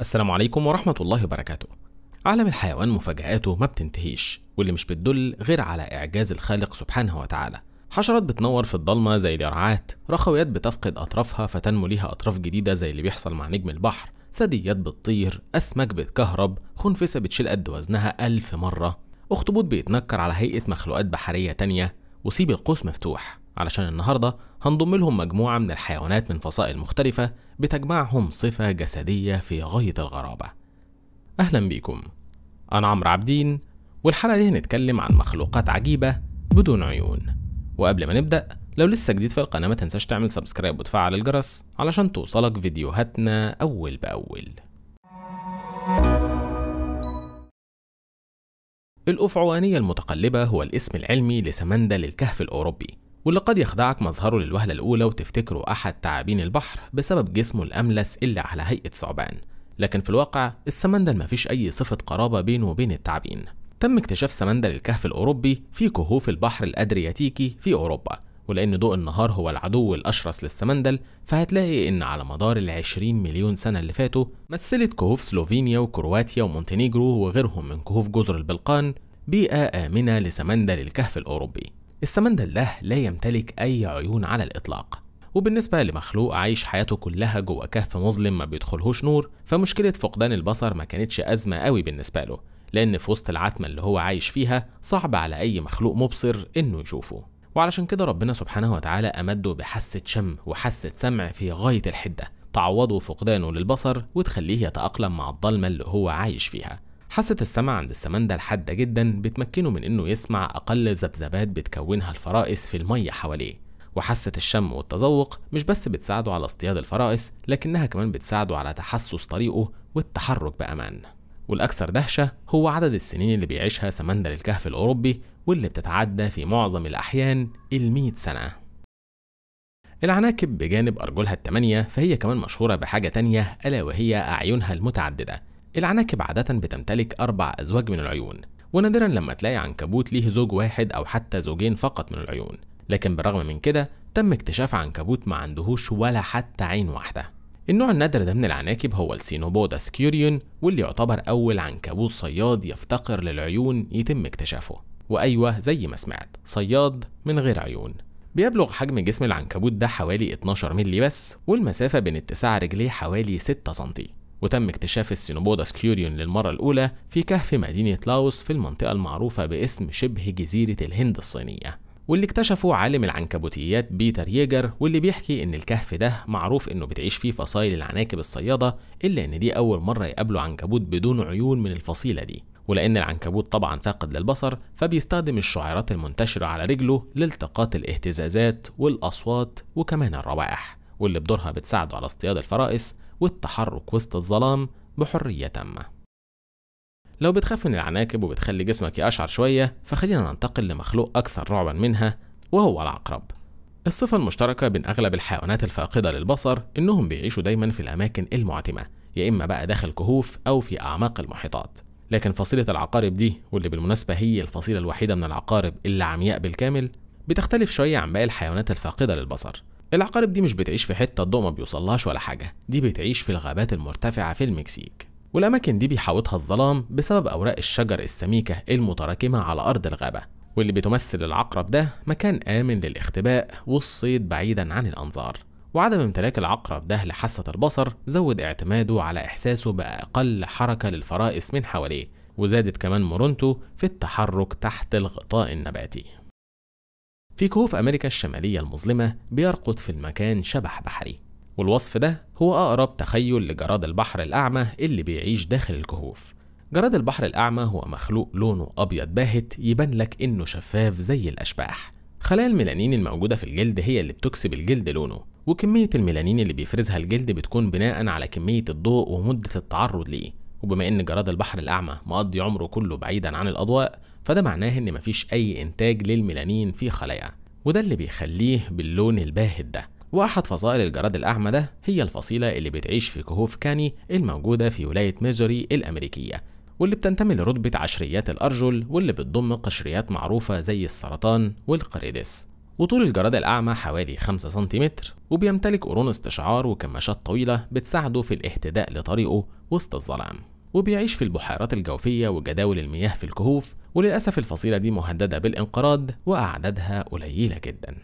السلام عليكم ورحمة الله وبركاته عالم الحيوان مفاجآته ما بتنتهيش واللي مش بتدل غير على إعجاز الخالق سبحانه وتعالى حشرات بتنور في الضلمة زي اليرعات رخويات بتفقد أطرافها فتنمو ليها أطراف جديدة زي اللي بيحصل مع نجم البحر ثدييات بتطير أسماك بتكهرب خنفسة بتشيل قد وزنها ألف مرة أخطبوط بيتنكر على هيئة مخلوقات بحرية تانية وسيب القوس مفتوح علشان النهاردة هنضم لهم مجموعة من الحيوانات من فصائل مختلفة بتجمعهم صفة جسدية في غاية الغرابة أهلا بيكم أنا عمرو عبدين والحلقة دي هنتكلم عن مخلوقات عجيبة بدون عيون وقبل ما نبدأ لو لسه جديد في القناة ما تنساش تعمل سبسكرايب وتفعل الجرس علشان توصلك فيديوهاتنا أول بأول الأفعوانية المتقلبة هو الاسم العلمي لسمندل الكهف الأوروبي واللي قد يخدعك مظهره للوهلة الأولى وتفتكره أحد تعابين البحر بسبب جسمه الأملس اللي على هيئة ثعبان لكن في الواقع السمندل مفيش أي صفة قرابة بينه وبين التعابين تم اكتشاف سمندل الكهف الأوروبي في كهوف البحر الأدرياتيكي في أوروبا ولأن ضوء النهار هو العدو الأشرس للسمندل فهتلاقي إن على مدار العشرين مليون سنة اللي فاتوا مثلت كهوف سلوفينيا وكرواتيا ومونتينيجرو وغيرهم من كهوف جزر البلقان بيئة آمنة لسمندل الكهف الأوروبي ده لا يمتلك أي عيون على الإطلاق وبالنسبة لمخلوق عايش حياته كلها جوه كهف مظلم ما بيدخلهوش نور فمشكلة فقدان البصر ما كانتش أزمة قوي بالنسبة له لأن في وسط العتمة اللي هو عايش فيها صعب على أي مخلوق مبصر إنه يشوفه وعلشان كده ربنا سبحانه وتعالى أمده بحاسة شم وحاسة سمع في غاية الحدة تعوضه فقدانه للبصر وتخليه يتأقلم مع الضلمة اللي هو عايش فيها حاسة السمع عند السمندة الحادة جدا بتمكنه من إنه يسمع أقل ذبذبات بتكونها الفرائس في المية حواليه وحاسة الشم والتذوق مش بس بتساعده على اصطياد الفرائس لكنها كمان بتساعده على تحسس طريقه والتحرك بأمان والأكثر دهشة هو عدد السنين اللي بيعيشها سمندل الكهف الأوروبي واللي بتتعدى في معظم الأحيان المئة سنة العناكب بجانب أرجلها التمانية فهي كمان مشهورة بحاجة تانية ألا وهي أعينها المتعددة العناكب عادة بتمتلك أربع أزواج من العيون ونادرا لما تلاقي عنكبوت ليه زوج واحد أو حتى زوجين فقط من العيون لكن بالرغم من كده تم اكتشاف عنكبوت ما عندهوش ولا حتى عين واحدة النوع النادر ده من العناكب هو السينوبودا سكيوريون واللي يعتبر أول عنكبوت صياد يفتقر للعيون يتم اكتشافه وأيوه زي ما سمعت صياد من غير عيون بيبلغ حجم جسم العنكبوت ده حوالي 12 مللي بس والمسافة بين اتساع رجليه حوالي 6 سنتي وتم اكتشاف السينوبوداس كيوريون للمرة الأولى في كهف مدينة لاوس في المنطقة المعروفة باسم شبه جزيرة الهند الصينية واللي اكتشفه عالم العنكبوتيات بيتر ييجر واللي بيحكي ان الكهف ده معروف انه بتعيش فيه فصائل العناكب الصيادة الا ان دي اول مرة يقابلوا عنكبوت بدون عيون من الفصيلة دي ولأن العنكبوت طبعا فاقد للبصر فبيستخدم الشعيرات المنتشرة على رجله لالتقاط الاهتزازات والأصوات وكمان الروائح واللي بدورها بتساعده على اصطياد الفرائس والتحرك وسط الظلام بحرية تامة لو بتخاف من العناكب وبتخلي جسمك يقشعر شوية فخلينا ننتقل لمخلوق أكثر رعبا منها وهو العقرب الصفة المشتركة بين أغلب الحيوانات الفاقدة للبصر إنهم بيعيشوا دايما في الأماكن المعتمة يا إما بقى داخل كهوف أو في أعماق المحيطات لكن فصيلة العقارب دي واللي بالمناسبة هي الفصيلة الوحيدة من العقارب اللي عمياء بالكامل بتختلف شوية عن باقي الحيوانات الفاقدة للبصر العقارب دي مش بتعيش في حتة الضوء ما بيوصلهاش ولا حاجة دي بتعيش في الغابات المرتفعة في المكسيك والأماكن دي بيحاوطها الظلام بسبب أوراق الشجر السميكة المتراكمة على أرض الغابة واللي بتمثل العقرب ده مكان آمن للاختباء والصيد بعيدا عن الأنظار وعدم امتلاك العقرب ده لحاسة البصر زود اعتماده على إحساسه بأقل حركة للفرائس من حواليه وزادت كمان مرونته في التحرك تحت الغطاء النباتي في كهوف أمريكا الشمالية المظلمة بيرقد في المكان شبح بحري والوصف ده هو أقرب تخيل لجراد البحر الأعمى اللي بيعيش داخل الكهوف جراد البحر الأعمى هو مخلوق لونه أبيض باهت يبان لك إنه شفاف زي الأشباح خلايا الميلانين الموجودة في الجلد هي اللي بتكسب الجلد لونه وكمية الميلانين اللي بيفرزها الجلد بتكون بناء على كمية الضوء ومدة التعرض ليه وبما ان جراد البحر الاعمى مقضي عمره كله بعيدا عن الاضواء فده معناه ان مفيش اي انتاج للميلانين في خلاياه وده اللي بيخليه باللون الباهت ده واحد فصائل الجراد الاعمى ده هي الفصيله اللي بتعيش في كهوف كاني الموجوده في ولايه ميزوري الامريكيه واللي بتنتمي لرتبة عشريات الأرجل واللي بتضم قشريات معروفة زي السرطان والقريدس وطول الجراد الأعمى حوالي 5 سنتيمتر وبيمتلك قرون استشعار وكماشات طويلة بتساعده في الاهتداء لطريقه وسط الظلام وبيعيش في البحيرات الجوفية وجداول المياه في الكهوف وللأسف الفصيلة دي مهددة بالانقراض وأعدادها قليلة جدا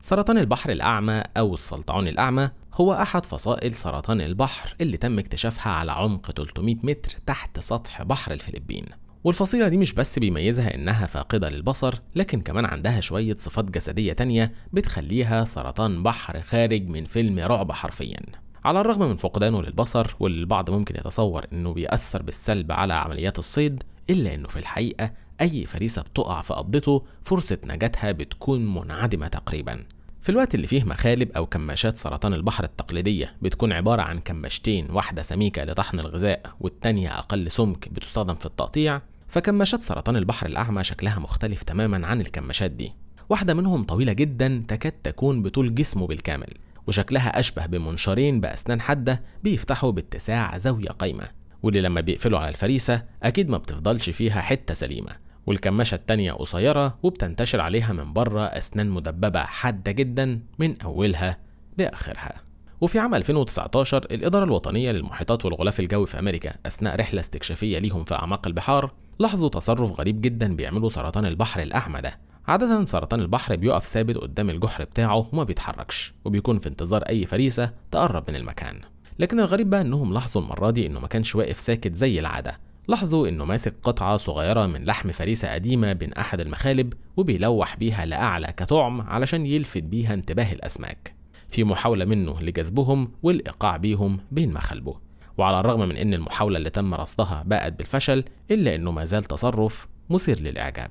سرطان البحر الأعمى أو السلطعون الأعمى هو أحد فصائل سرطان البحر اللي تم اكتشافها على عمق 300 متر تحت سطح بحر الفلبين والفصيلة دي مش بس بيميزها إنها فاقدة للبصر لكن كمان عندها شوية صفات جسدية تانية بتخليها سرطان بحر خارج من فيلم رعب حرفيا على الرغم من فقدانه للبصر واللي البعض ممكن يتصور إنه بيأثر بالسلب على عمليات الصيد إلا إنه في الحقيقة أي فريسة بتقع في قبضته فرصة نجاتها بتكون منعدمة تقريبا في الوقت اللي فيه مخالب أو كماشات سرطان البحر التقليدية بتكون عبارة عن كماشتين واحدة سميكة لطحن الغذاء والتانية أقل سمك بتستخدم في التقطيع فكماشات سرطان البحر الأعمى شكلها مختلف تماما عن الكماشات دي واحدة منهم طويلة جدا تكاد تكون بطول جسمه بالكامل وشكلها أشبه بمنشارين بأسنان حادة بيفتحوا باتساع زاوية قايمة واللي لما بيقفلوا على الفريسة أكيد ما بتفضلش فيها حتة سليمة والكماشة التانية قصيرة وبتنتشر عليها من بره أسنان مدببة حادة جدا من أولها لآخرها وفي عام 2019 الإدارة الوطنية للمحيطات والغلاف الجوي في أمريكا أثناء رحلة استكشافية ليهم في أعماق البحار لاحظوا تصرف غريب جدا بيعمله سرطان البحر الأعمى ده عادة سرطان البحر بيقف ثابت قدام الجحر بتاعه وما بيتحركش وبيكون في انتظار أي فريسة تقرب من المكان لكن الغريب بقى إنهم لاحظوا المرة دي إنه ما كانش واقف ساكت زي العادة لاحظوا إنه ماسك قطعة صغيرة من لحم فريسة قديمة بين أحد المخالب وبيلوح بيها لأعلى كطعم علشان يلفت بيها انتباه الأسماك في محاولة منه لجذبهم والإيقاع بيهم بين مخالبه وعلى الرغم من أن المحاولة اللي تم رصدها باءت بالفشل إلا أنه ما زال تصرف مثير للإعجاب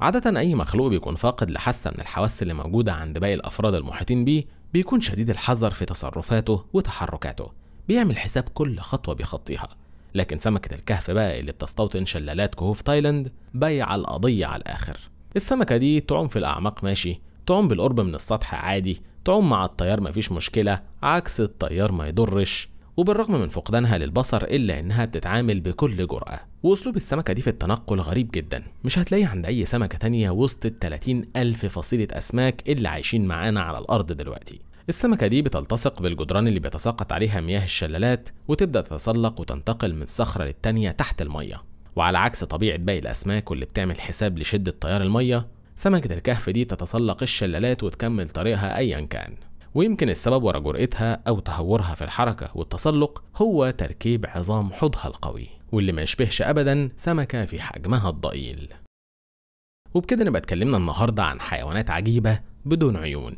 عادة أي مخلوق بيكون فاقد لحاسة من الحواس اللي موجودة عند باقي الأفراد المحيطين بيه بيكون شديد الحذر في تصرفاته وتحركاته بيعمل حساب كل خطوة بيخطيها لكن سمكة الكهف بقى اللي بتستوطن شلالات كهوف تايلاند بايع القضية على الآخر السمكة دي تعوم في الأعماق ماشي تعوم بالقرب من السطح عادي تعوم مع التيار مفيش مشكلة عكس التيار ما يضرش وبالرغم من فقدانها للبصر إلا إنها بتتعامل بكل جرأة وأسلوب السمكة دي في التنقل غريب جدا مش هتلاقيه عند أي سمكة تانية وسط ال ألف فصيلة أسماك اللي عايشين معانا على الأرض دلوقتي السمكة دي بتلتصق بالجدران اللي بيتساقط عليها مياه الشلالات وتبدأ تتسلق وتنتقل من صخرة للتانية تحت المية وعلى عكس طبيعة باقي الأسماك واللي بتعمل حساب لشدة تيار المية سمكة الكهف دي تتسلق الشلالات وتكمل طريقها أيا كان ويمكن السبب وراء جرأتها أو تهورها في الحركة والتسلق هو تركيب عظام حوضها القوي واللي ما يشبهش أبدا سمكة في حجمها الضئيل وبكده نبقى اتكلمنا النهاردة عن حيوانات عجيبة بدون عيون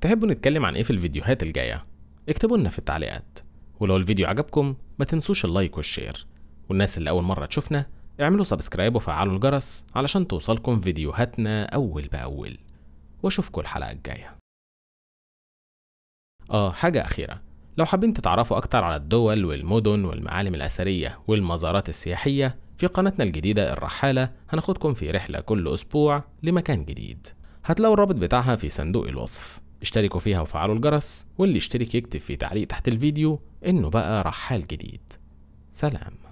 تحبوا نتكلم عن ايه في الفيديوهات الجاية؟ اكتبوا لنا في التعليقات ولو الفيديو عجبكم ما تنسوش اللايك والشير والناس اللي أول مرة تشوفنا اعملوا سبسكرايب وفعلوا الجرس علشان توصلكم فيديوهاتنا أول بأول واشوفكم الحلقة الجاية آه حاجة أخيرة لو حابين تتعرفوا أكتر على الدول والمدن والمعالم الأثرية والمزارات السياحية في قناتنا الجديدة الرحالة هناخدكم في رحلة كل أسبوع لمكان جديد هتلاقوا الرابط بتاعها في صندوق الوصف اشتركوا فيها وفعلوا الجرس واللي يشترك يكتب في تعليق تحت الفيديو إنه بقى رحال جديد سلام